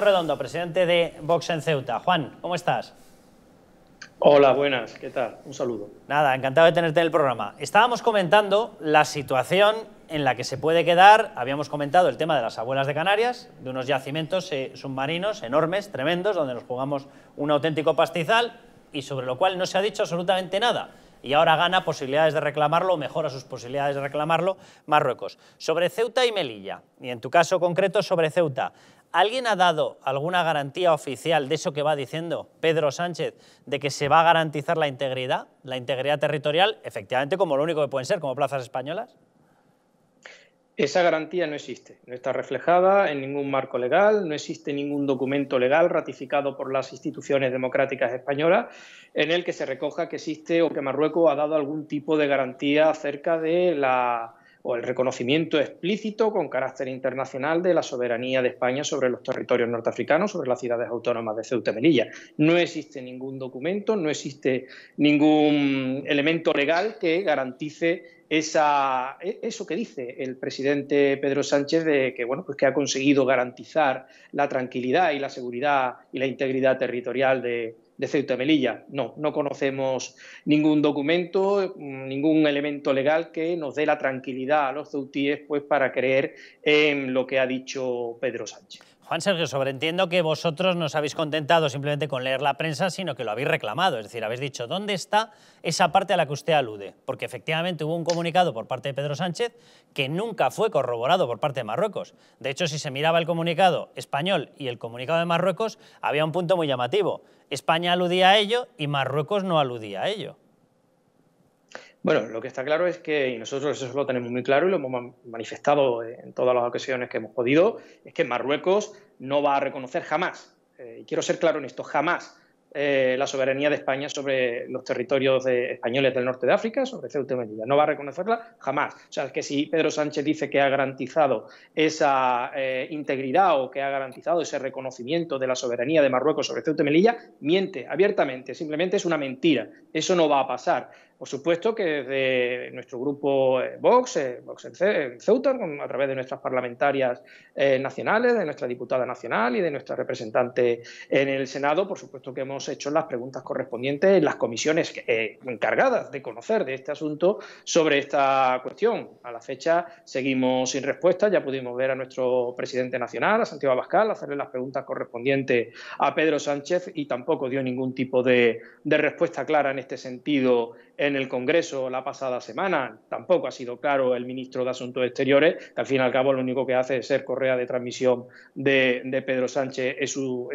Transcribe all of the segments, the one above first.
Redondo, presidente de Vox en Ceuta. Juan, ¿cómo estás? Hola, buenas, ¿qué tal? Un saludo. Nada, encantado de tenerte en el programa. Estábamos comentando la situación en la que se puede quedar, habíamos comentado el tema de las abuelas de Canarias, de unos yacimientos eh, submarinos enormes, tremendos, donde nos jugamos un auténtico pastizal y sobre lo cual no se ha dicho absolutamente nada. Y ahora gana posibilidades de reclamarlo, o mejora sus posibilidades de reclamarlo Marruecos. Sobre Ceuta y Melilla, y en tu caso concreto sobre Ceuta, ¿Alguien ha dado alguna garantía oficial de eso que va diciendo Pedro Sánchez, de que se va a garantizar la integridad, la integridad territorial, efectivamente como lo único que pueden ser, como plazas españolas? Esa garantía no existe, no está reflejada en ningún marco legal, no existe ningún documento legal ratificado por las instituciones democráticas españolas en el que se recoja que existe o que Marruecos ha dado algún tipo de garantía acerca de la o el reconocimiento explícito con carácter internacional de la soberanía de España sobre los territorios norteafricanos, sobre las ciudades autónomas de Ceuta y Melilla. No existe ningún documento, no existe ningún elemento legal que garantice esa, e, eso que dice el presidente Pedro Sánchez de que, bueno, pues que ha conseguido garantizar la tranquilidad y la seguridad y la integridad territorial de, de Ceuta y e Melilla. No, no conocemos ningún documento, ningún elemento legal que nos dé la tranquilidad a los ceutíes pues, para creer en lo que ha dicho Pedro Sánchez. Juan Sergio, sobreentiendo que vosotros no os habéis contentado simplemente con leer la prensa, sino que lo habéis reclamado, es decir, habéis dicho, ¿dónde está esa parte a la que usted alude? Porque efectivamente hubo un comunicado por parte de Pedro Sánchez que nunca fue corroborado por parte de Marruecos. De hecho, si se miraba el comunicado español y el comunicado de Marruecos, había un punto muy llamativo. España aludía a ello y Marruecos no aludía a ello. Bueno, lo que está claro es que, y nosotros eso lo tenemos muy claro y lo hemos manifestado eh, en todas las ocasiones que hemos podido, es que Marruecos no va a reconocer jamás, eh, y quiero ser claro en esto, jamás eh, la soberanía de España sobre los territorios españoles del norte de África, sobre Ceuta y Melilla. No va a reconocerla jamás. O sea, que si Pedro Sánchez dice que ha garantizado esa integridad o que ha garantizado ese reconocimiento de la soberanía de Marruecos sobre Ceuta y Melilla, miente abiertamente. Simplemente es una mentira. Eso no va a pasar. Por supuesto que desde nuestro grupo eh, Vox, eh, Vox en Ceuta, a través de nuestras parlamentarias eh, nacionales, de nuestra diputada nacional y de nuestra representante en el Senado, por supuesto que hemos hecho las preguntas correspondientes en las comisiones encargadas de conocer de este asunto sobre esta cuestión. A la fecha seguimos sin respuesta, ya pudimos ver a nuestro presidente nacional, a Santiago Abascal, hacerle las preguntas correspondientes a Pedro Sánchez y tampoco dio ningún tipo de, respuesta clara en este sentido en el Congreso la pasada semana. Tampoco ha sido claro el ministro de Asuntos Exteriores, que al fin y al cabo lo único que hace es ser correa de transmisión de, Pedro Sánchez en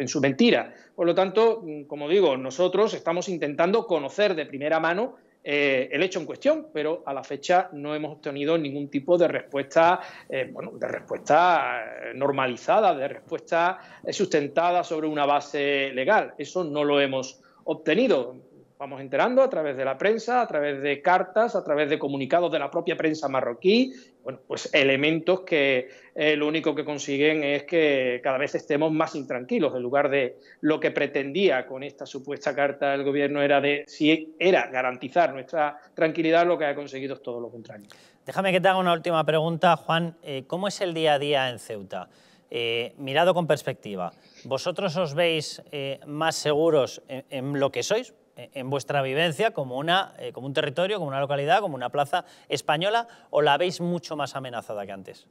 su, mentira. Por lo tanto, como digo, nosotros estamos intentando conocer de primera mano eh, el hecho en cuestión, pero a la fecha no hemos obtenido ningún tipo de respuesta, eh, de respuesta eh, normalizada, de respuesta sustentada sobre una base legal. Eso no lo hemos obtenido vamos enterando a través de la prensa, a través de cartas, a través de comunicados de la propia prensa marroquí, bueno, pues elementos que eh, lo único que consiguen es que cada vez estemos más intranquilos, en lugar de lo que pretendía con esta supuesta carta el gobierno era de si era garantizar nuestra tranquilidad, lo que ha conseguido es todo lo contrario. Déjame que te haga una última pregunta, Juan. Eh, ¿Cómo es el día a día en Ceuta? Eh, mirado con perspectiva, ¿vosotros os veis más seguros en, lo que sois? en vuestra vivencia como, una, eh, como un territorio, como una localidad, como una plaza española, o la veis mucho más amenazada que antes?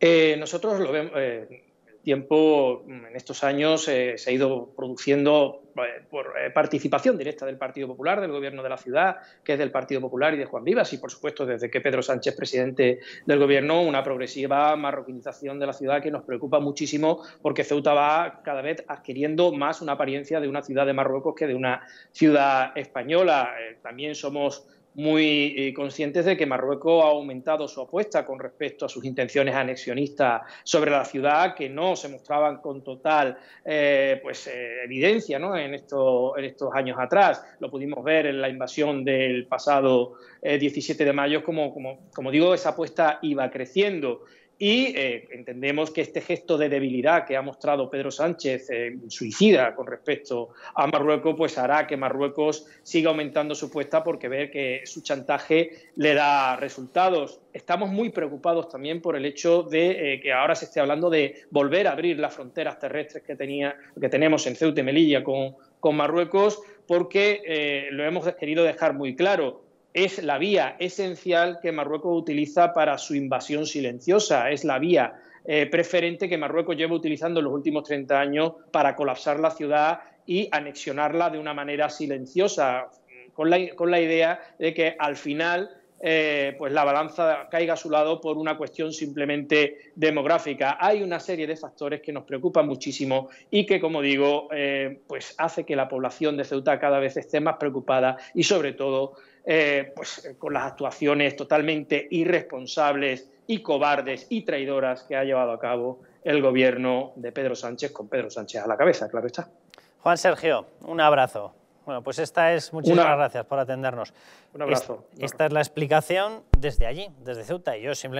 Eh, nosotros lo vemos, eh, tiempo, mm, en estos años, eh, se ha ido produciendo eh, por eh, participación directa del Partido Popular, del Gobierno de la ciudad, que es del Partido Popular y de Juan Vivas, y por supuesto desde que Pedro Sánchez, presidente del Gobierno, una progresiva marroquinización de la ciudad que nos preocupa muchísimo porque Ceuta va cada vez adquiriendo más una apariencia de una ciudad de Marruecos que de una ciudad española. también somos muy eh, conscientes de que Marruecos ha aumentado su apuesta con respecto a sus intenciones anexionistas sobre la ciudad, que no se mostraban con total eh, pues, eh, evidencia en, estos años atrás. Lo pudimos ver en la invasión del pasado 17 de mayo, como, como, como digo, esa apuesta iba creciendo. Y eh, entendemos que este gesto de debilidad que ha mostrado Pedro Sánchez, en eh, suicida con respecto a Marruecos, pues hará que Marruecos siga aumentando su puesta porque ve que su chantaje le da resultados. Estamos muy preocupados también por el hecho de eh, que ahora se esté hablando de volver a abrir las fronteras terrestres que, tenía, que tenemos en Ceuta y Melilla con, con Marruecos, porque lo hemos querido dejar muy claro es la vía esencial que Marruecos utiliza para su invasión silenciosa, es la vía eh, preferente que Marruecos lleva utilizando en los últimos 30 años para colapsar la ciudad y anexionarla de una manera silenciosa, con la idea de que al final eh, pues la balanza caiga a su lado por una cuestión simplemente demográfica. Hay una serie de factores que nos preocupan muchísimo y que, como digo, eh, pues hace que la población de Ceuta cada vez esté más preocupada y, sobre todo, eh, pues con las actuaciones totalmente irresponsables y cobardes y traidoras que ha llevado a cabo el gobierno de Pedro Sánchez con Pedro Sánchez a la cabeza, claro está. Juan Sergio, un abrazo. Bueno, pues esta es, muchísimas gracias por atendernos. Un abrazo. Esta, es la explicación desde allí, desde Ceuta, yo